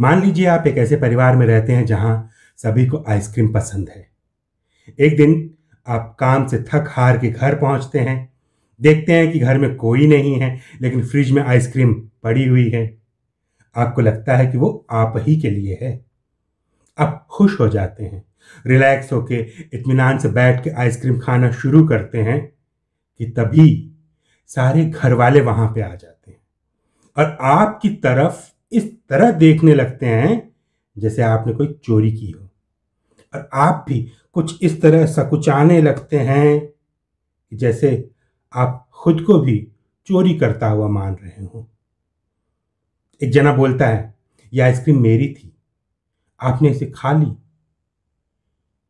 मान लीजिए आप एक ऐसे परिवार में रहते हैं जहां सभी को आइसक्रीम पसंद है एक दिन आप काम से थक हार के घर पहुंचते हैं देखते हैं कि घर में कोई नहीं है लेकिन फ्रिज में आइसक्रीम पड़ी हुई है आपको लगता है कि वो आप ही के लिए है आप खुश हो जाते हैं रिलैक्स होके इतमान से बैठ के आइसक्रीम खाना शुरू करते हैं कि तभी सारे घर वाले वहां पे आ जाते हैं और आपकी तरफ इस तरह देखने लगते हैं जैसे आपने कोई चोरी की हो और आप भी कुछ इस तरह सकुचाने लगते हैं जैसे आप खुद को भी चोरी करता हुआ मान रहे हो एक जना बोलता है यह आइसक्रीम मेरी थी आपने इसे खा ली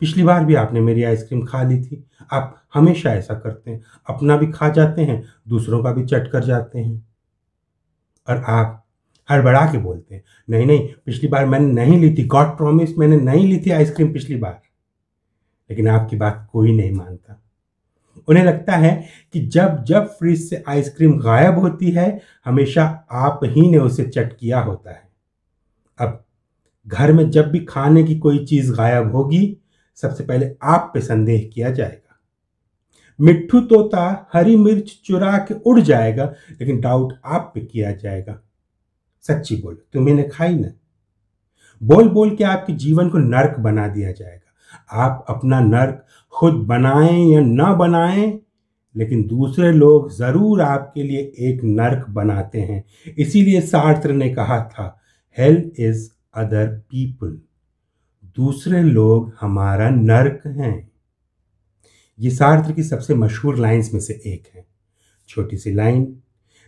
पिछली बार भी आपने मेरी आइसक्रीम खा ली थी आप हमेशा ऐसा करते हैं अपना भी खा जाते हैं दूसरों का भी चट कर जाते हैं और आप हड़बड़ा के बोलते हैं नहीं नहीं पिछली बार मैंने नहीं ली थी गॉड प्रॉमिस मैंने नहीं ली थी आइसक्रीम पिछली बार लेकिन आपकी बात कोई नहीं मानता उन्हें लगता है कि जब जब फ्रिज से आइसक्रीम गायब होती है हमेशा आप ही ने उसे चट किया होता है अब घर में जब भी खाने की कोई चीज़ गायब होगी सबसे पहले आप पे संदेह किया जाएगा मिट्टू तोता हरी मिर्च चुरा के उड़ जाएगा लेकिन डाउट आप पे किया जाएगा सच्ची बोलो तुम्हें खाई ना बोल बोल के आपके जीवन को नर्क बना दिया जाएगा आप अपना नर्क खुद बनाएं या ना बनाएं लेकिन दूसरे लोग ज़रूर आपके लिए एक नर्क बनाते हैं इसीलिए सार्थ ने कहा था हेल इज़ अदर पीपल दूसरे लोग हमारा नर्क हैं ये सार्थ की सबसे मशहूर लाइंस में से एक है छोटी सी लाइन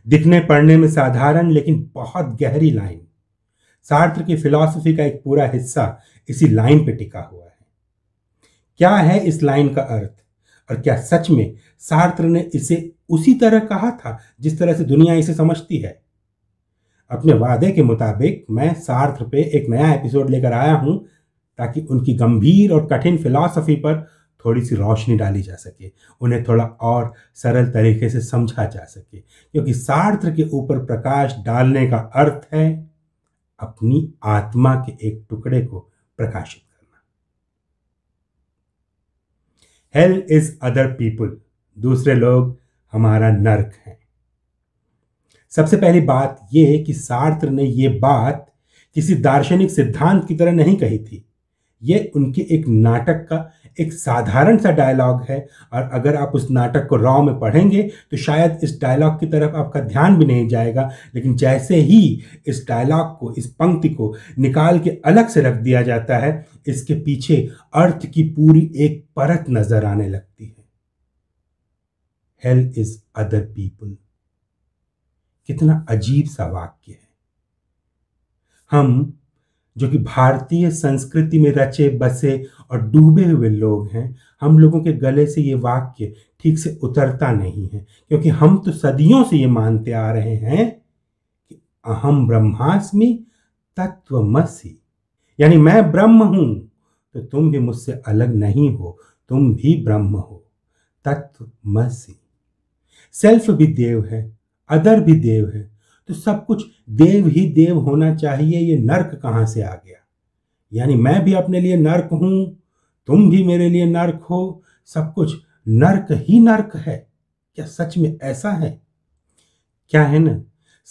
दिखने पढ़ने में साधारण लेकिन बहुत गहरी लाइन सार्थ की फिलॉसफी का एक पूरा हिस्सा इसी लाइन पर टिका हुआ है क्या है इस लाइन का अर्थ और क्या सच में सार्थ ने इसे उसी तरह कहा था जिस तरह से दुनिया इसे समझती है अपने वादे के मुताबिक मैं सार्थ पे एक नया एपिसोड लेकर आया हूं ताकि उनकी गंभीर और कठिन फिलॉसफी पर थोड़ी सी रोशनी डाली जा सके उन्हें थोड़ा और सरल तरीके से समझा जा सके क्योंकि सार्थ के ऊपर प्रकाश डालने का अर्थ है अपनी आत्मा के एक टुकड़े को प्रकाशित करना हेल इज अदर पीपुल दूसरे लोग हमारा नर्क है सबसे पहली बात यह है कि सार्थ ने यह बात किसी दार्शनिक सिद्धांत की तरह नहीं कही थी यह उनके एक नाटक का एक साधारण सा डायलॉग है और अगर आप उस नाटक को रॉ में पढ़ेंगे तो शायद इस डायलॉग की तरफ आपका ध्यान भी नहीं जाएगा लेकिन जैसे ही इस डायलॉग को इस पंक्ति को निकाल के अलग से रख दिया जाता है इसके पीछे अर्थ की पूरी एक परत नजर आने लगती है हेल इज अदर पीपल कितना अजीब सा वाक्य है हम जो कि भारतीय संस्कृति में रचे बसे और डूबे हुए लोग हैं हम लोगों के गले से ये वाक्य ठीक से उतरता नहीं है क्योंकि हम तो सदियों से ये मानते आ रहे हैं कि अहम ब्रह्मास्मि तत्वमसि यानी मैं ब्रह्म हूं तो तुम भी मुझसे अलग नहीं हो तुम भी ब्रह्म हो तत्वमसि सेल्फ भी देव है अदर भी देव है तो सब कुछ देव ही देव होना चाहिए ये नर्क कहाँ से आ गया यानी मैं भी अपने लिए नर्क हूं तुम भी मेरे लिए नर्क हो सब कुछ नर्क ही नर्क है क्या सच में ऐसा है क्या है ना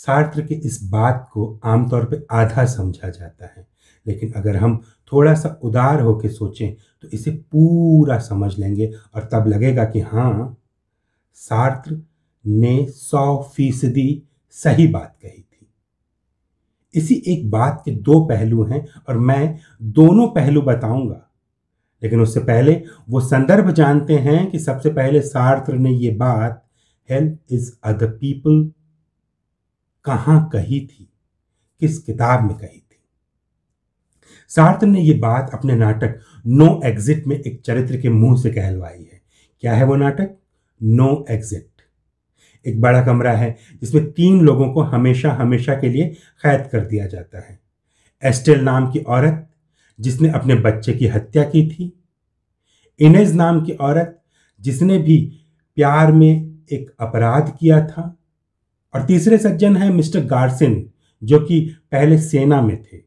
सार्थ के इस बात को आमतौर पर आधा समझा जाता है लेकिन अगर हम थोड़ा सा उदार होकर सोचें तो इसे पूरा समझ लेंगे और तब लगेगा कि हाँ सार्थ ने सौ फीसदी सही बात कही थी इसी एक बात के दो पहलू हैं और मैं दोनों पहलू बताऊंगा लेकिन उससे पहले वो संदर्भ जानते हैं कि सबसे पहले सार्थ ने ये बात हेल्थ इज अदर पीपल कहाँ कही थी किस किताब में कही थी सार्थ ने ये बात अपने नाटक नो एग्जिट में एक चरित्र के मुंह से कहलवाई है क्या है वो नाटक नो एग्जिट एक बड़ा कमरा है जिसमें तीन लोगों को हमेशा हमेशा के लिए कैद कर दिया जाता है एस्टेल नाम की औरत जिसने अपने बच्चे की हत्या की थी इनेज नाम की औरत जिसने भी प्यार में एक अपराध किया था और तीसरे सज्जन हैं मिस्टर गार्सिन जो कि पहले सेना में थे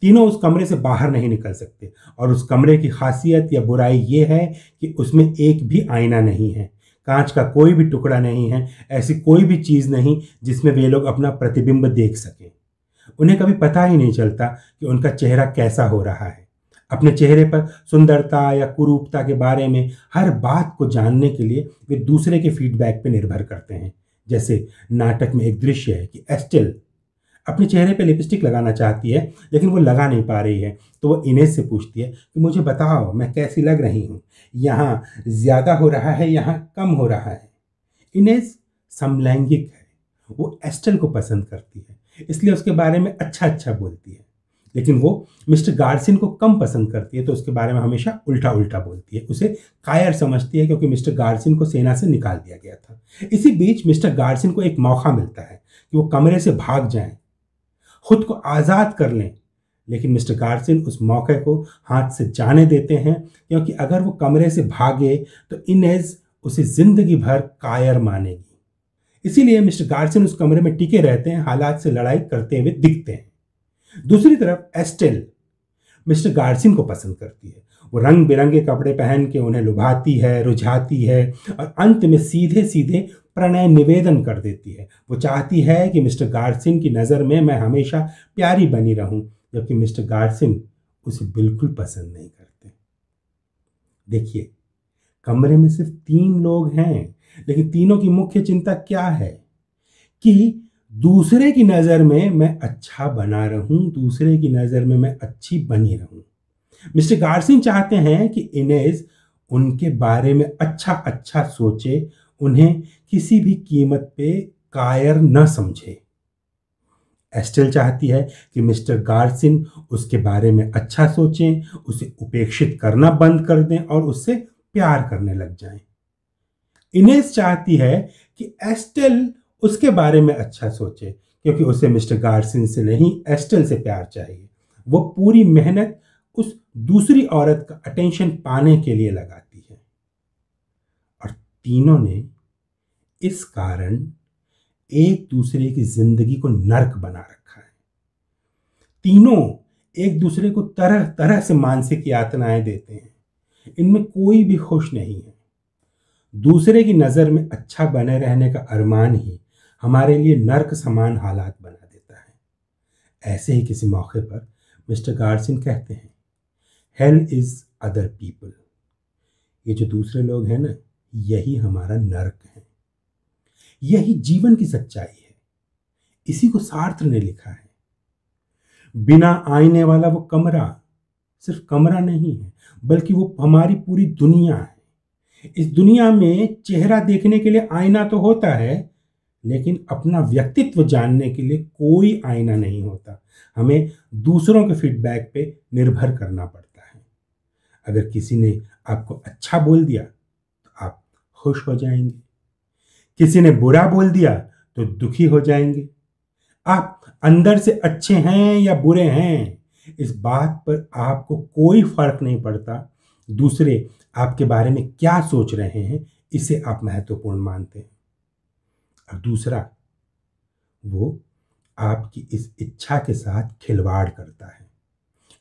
तीनों उस कमरे से बाहर नहीं निकल सकते और उस कमरे की खासियत या बुराई ये है कि उसमें एक भी आईना नहीं है कांच का कोई भी टुकड़ा नहीं है ऐसी कोई भी चीज़ नहीं जिसमें वे लोग अपना प्रतिबिंब देख सकें उन्हें कभी पता ही नहीं चलता कि उनका चेहरा कैसा हो रहा है अपने चेहरे पर सुंदरता या कुरूपता के बारे में हर बात को जानने के लिए वे दूसरे के फीडबैक पर निर्भर करते हैं जैसे नाटक में एक दृश्य है कि एस्टेल अपने चेहरे पर लिपस्टिक लगाना चाहती है लेकिन वो लगा नहीं पा रही है तो वो इनेस से पूछती है कि मुझे बताओ मैं कैसी लग रही हूँ यहाँ ज़्यादा हो रहा है यहाँ कम हो रहा है इनेस समलैंगिक है वो एस्टल को पसंद करती है इसलिए उसके बारे में अच्छा अच्छा बोलती है लेकिन वो मिस्टर गार्सिन को कम पसंद करती है तो उसके बारे में हमेशा उल्टा उल्टा बोलती है उसे कायर समझती है क्योंकि मिस्टर गार्सिन को सेना से निकाल दिया गया था इसी बीच मिस्टर गार्सिन को एक मौका मिलता है कि वो कमरे से भाग जाए खुद को आज़ाद कर लें लेकिन मिस्टर गार्सिन उस मौके को हाथ से जाने देते हैं क्योंकि अगर वो कमरे से भागे तो इनेज उसे ज़िंदगी भर कायर मानेगी इसीलिए मिस्टर गार्सन उस कमरे में टिके रहते हैं हालात से लड़ाई करते हुए दिखते हैं दूसरी तरफ एस्टेल मिस्टर गार्सिन को पसंद करती है वो रंग बिरंगे कपड़े पहन के उन्हें लुभाती है रुझाती है और अंत में सीधे सीधे प्रणय निवेदन कर देती है वो चाहती है कि मिस्टर गार्सिन की नज़र में मैं हमेशा प्यारी बनी रहूं जबकि मिस्टर गार्सिन उसे बिल्कुल पसंद नहीं करते देखिए कमरे में सिर्फ तीन लोग हैं लेकिन तीनों की मुख्य चिंता क्या है कि दूसरे की नज़र में मैं अच्छा बना रहूं दूसरे की नज़र में मैं अच्छी बनी रहूं मिस्टर गार्सिन चाहते हैं कि इनेज उनके बारे में अच्छा अच्छा सोचे उन्हें किसी भी कीमत पे कायर न समझे एस्टेल चाहती है कि मिस्टर गार्सिन उसके बारे में अच्छा सोचें उसे उपेक्षित करना बंद कर दें और उससे प्यार करने लग जाएं। इनेस चाहती है कि एस्टेल उसके बारे में अच्छा सोचे क्योंकि उसे मिस्टर गार्सिन से नहीं एस्टेल से प्यार चाहिए वो पूरी मेहनत उस दूसरी औरत का अटेंशन पाने के लिए लगाती है और तीनों ने इस कारण एक दूसरे की जिंदगी को नरक बना रखा है तीनों एक दूसरे को तरह तरह से मानसिक यातनाएं देते हैं इनमें कोई भी खुश नहीं है दूसरे की नज़र में अच्छा बने रहने का अरमान ही हमारे लिए नर्क समान हालात बना देता है ऐसे ही किसी मौके पर मिस्टर गार्सिन कहते हैं हेल इज़ अदर पीपल ये जो दूसरे लोग हैं ना यही हमारा नर्क है यही जीवन की सच्चाई है इसी को सार्थ ने लिखा है बिना आईने वाला वो कमरा सिर्फ कमरा नहीं है बल्कि वो हमारी पूरी दुनिया है इस दुनिया में चेहरा देखने के लिए आईना तो होता है लेकिन अपना व्यक्तित्व जानने के लिए कोई आईना नहीं होता हमें दूसरों के फीडबैक पे निर्भर करना पड़ता है अगर किसी ने आपको अच्छा बोल दिया तो आप खुश हो जाएंगे किसी ने बुरा बोल दिया तो दुखी हो जाएंगे आप अंदर से अच्छे हैं या बुरे हैं इस बात पर आपको कोई फर्क नहीं पड़ता दूसरे आपके बारे में क्या सोच रहे हैं इसे आप महत्वपूर्ण मानते हैं और दूसरा वो आपकी इस इच्छा के साथ खिलवाड़ करता है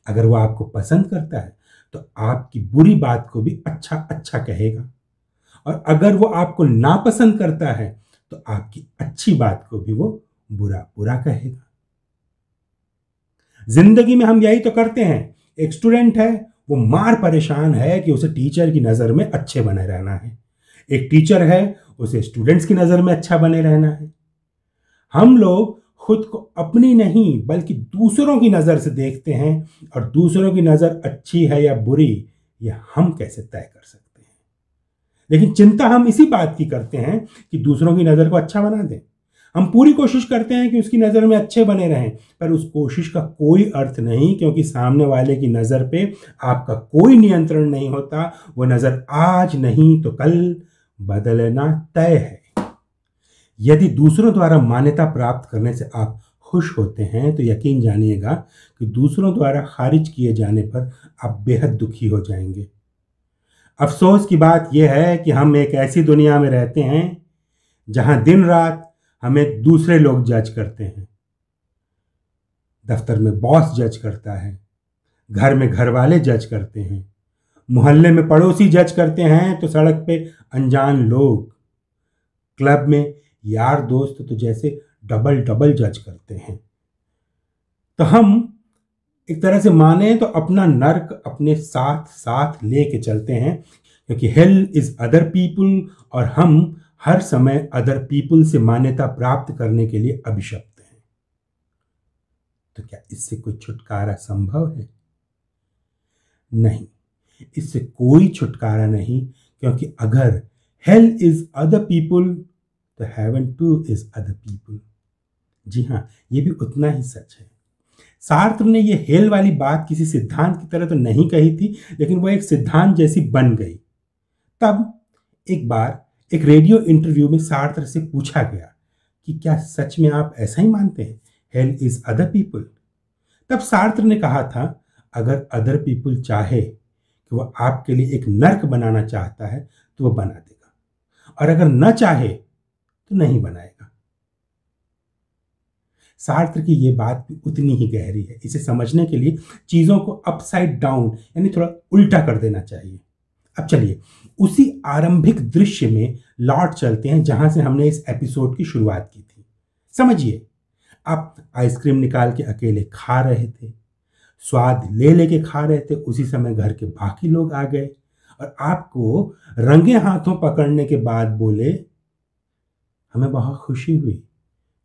अगर वो आपको पसंद करता है तो आपकी बुरी बात को भी अच्छा अच्छा कहेगा और अगर वो आपको नापसंद करता है तो आपकी अच्छी बात को भी वो बुरा बुरा कहेगा जिंदगी में हम यही तो करते हैं एक स्टूडेंट है वो मार परेशान है कि उसे टीचर की नज़र में अच्छे बने रहना है एक टीचर है उसे स्टूडेंट्स की नज़र में अच्छा बने रहना है हम लोग खुद को अपनी नहीं बल्कि दूसरों की नज़र से देखते हैं और दूसरों की नज़र अच्छी है या बुरी ये हम कैसे तय कर सकते हैं लेकिन चिंता हम इसी बात की करते हैं कि दूसरों की नज़र को अच्छा बना दें हम पूरी कोशिश करते हैं कि उसकी नज़र में अच्छे बने रहें पर उस कोशिश का कोई अर्थ नहीं क्योंकि सामने वाले की नज़र पे आपका कोई नियंत्रण नहीं होता वो नज़र आज नहीं तो कल बदलना तय है यदि दूसरों द्वारा मान्यता प्राप्त करने से आप खुश होते हैं तो यकीन जानिएगा कि दूसरों द्वारा खारिज किए जाने पर आप बेहद दुखी हो जाएंगे अफसोस की बात यह है कि हम एक ऐसी दुनिया में रहते हैं जहां दिन रात हमें दूसरे लोग जज करते हैं दफ्तर में बॉस जज करता है घर में घर वाले जज करते हैं मोहल्ले में पड़ोसी जज करते हैं तो सड़क पे अनजान लोग क्लब में यार दोस्त तो जैसे डबल डबल जज करते हैं तो हम एक तरह से माने तो अपना नर्क अपने साथ साथ ले के चलते हैं क्योंकि हेल इज़ अदर पीपल और हम हर समय अदर पीपुल से मान्यता प्राप्त करने के लिए अभिशप्त हैं तो क्या इससे कोई छुटकारा संभव है नहीं इससे कोई छुटकारा नहीं क्योंकि अगर हेल इज अदर पीपुल तो heaven too is other people जी हाँ ये भी उतना ही सच है सार्थ ने ये हेल वाली बात किसी सिद्धांत की तरह तो नहीं कही थी लेकिन वो एक सिद्धांत जैसी बन गई तब एक बार एक रेडियो इंटरव्यू में सार्थ से पूछा गया कि क्या सच में आप ऐसा ही मानते हैं हेल इज अदर पीपल तब सार्थ ने कहा था अगर अदर पीपल चाहे कि वह आपके लिए एक नर्क बनाना चाहता है तो वह बना देगा और अगर न चाहे तो नहीं बनाएगा सार्थ की यह बात भी उतनी ही गहरी है इसे समझने के लिए चीज़ों को अपसाइड डाउन यानी थोड़ा उल्टा कर देना चाहिए अब चलिए उसी आरंभिक दृश्य में लौट चलते हैं जहां से हमने इस एपिसोड की शुरुआत की थी समझिए आप आइसक्रीम निकाल के अकेले खा रहे थे स्वाद ले लेके खा रहे थे उसी समय घर के बाकी लोग आ गए और आपको रंगे हाथों पकड़ने के बाद बोले हमें बहुत खुशी हुई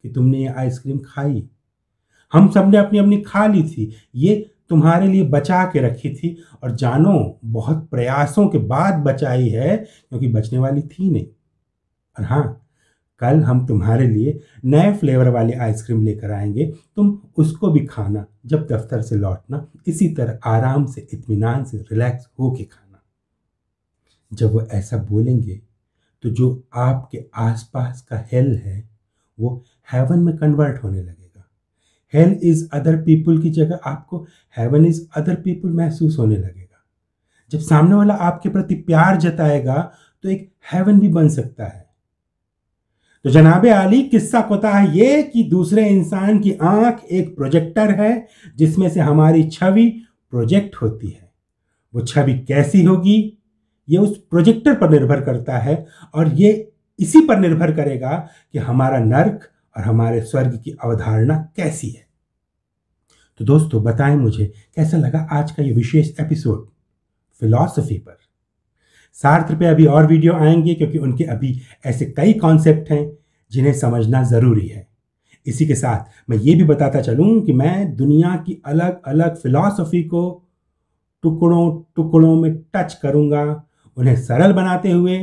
कि तुमने ये आइसक्रीम खाई हम सबने अपनी अपनी खा ली थी ये तुम्हारे लिए बचा के रखी थी और जानो बहुत प्रयासों के बाद बचाई है क्योंकि बचने वाली थी नहीं और हाँ कल हम तुम्हारे लिए नए फ्लेवर वाली आइसक्रीम लेकर आएंगे तुम उसको भी खाना जब दफ्तर से लौटना इसी तरह आराम से इतमान से रिलैक्स होके खाना जब वो ऐसा बोलेंगे तो जो आपके आसपास का हेल है वो हेवन में कन्वर्ट होने लगे हेल इज़ अदर पीपल की जगह आपको हेवन इज़ अदर पीपल महसूस होने लगेगा जब सामने वाला आपके प्रति प्यार जताएगा तो एक हेवन भी बन सकता है तो जनाब आली किस्सा कोता है ये कि दूसरे इंसान की आंख एक प्रोजेक्टर है जिसमें से हमारी छवि प्रोजेक्ट होती है वो छवि कैसी होगी ये उस प्रोजेक्टर पर निर्भर करता है और ये इसी पर निर्भर करेगा कि हमारा नर्क और हमारे स्वर्ग की अवधारणा कैसी है तो दोस्तों बताएं मुझे कैसा लगा आज का ये विशेष एपिसोड फिलॉसफी पर सार्थ पे अभी और वीडियो आएंगे क्योंकि उनके अभी ऐसे कई कॉन्सेप्ट हैं जिन्हें समझना ज़रूरी है इसी के साथ मैं ये भी बताता चलूँ कि मैं दुनिया की अलग अलग फिलॉसफी को टुकड़ों टुकड़ों में टच करूँगा उन्हें सरल बनाते हुए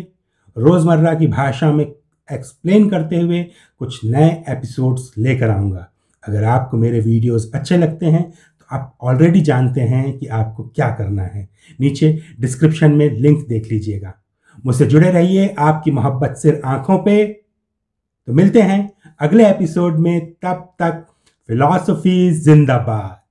रोज़मर्रा की भाषा में एक्सप्लेन करते हुए कुछ नए एपिसोड्स लेकर आऊँगा अगर आपको मेरे वीडियोस अच्छे लगते हैं तो आप ऑलरेडी जानते हैं कि आपको क्या करना है नीचे डिस्क्रिप्शन में लिंक देख लीजिएगा मुझसे जुड़े रहिए आपकी मोहब्बत सिर आंखों पे तो मिलते हैं अगले एपिसोड में तब तक फिलॉसफी जिंदाबाद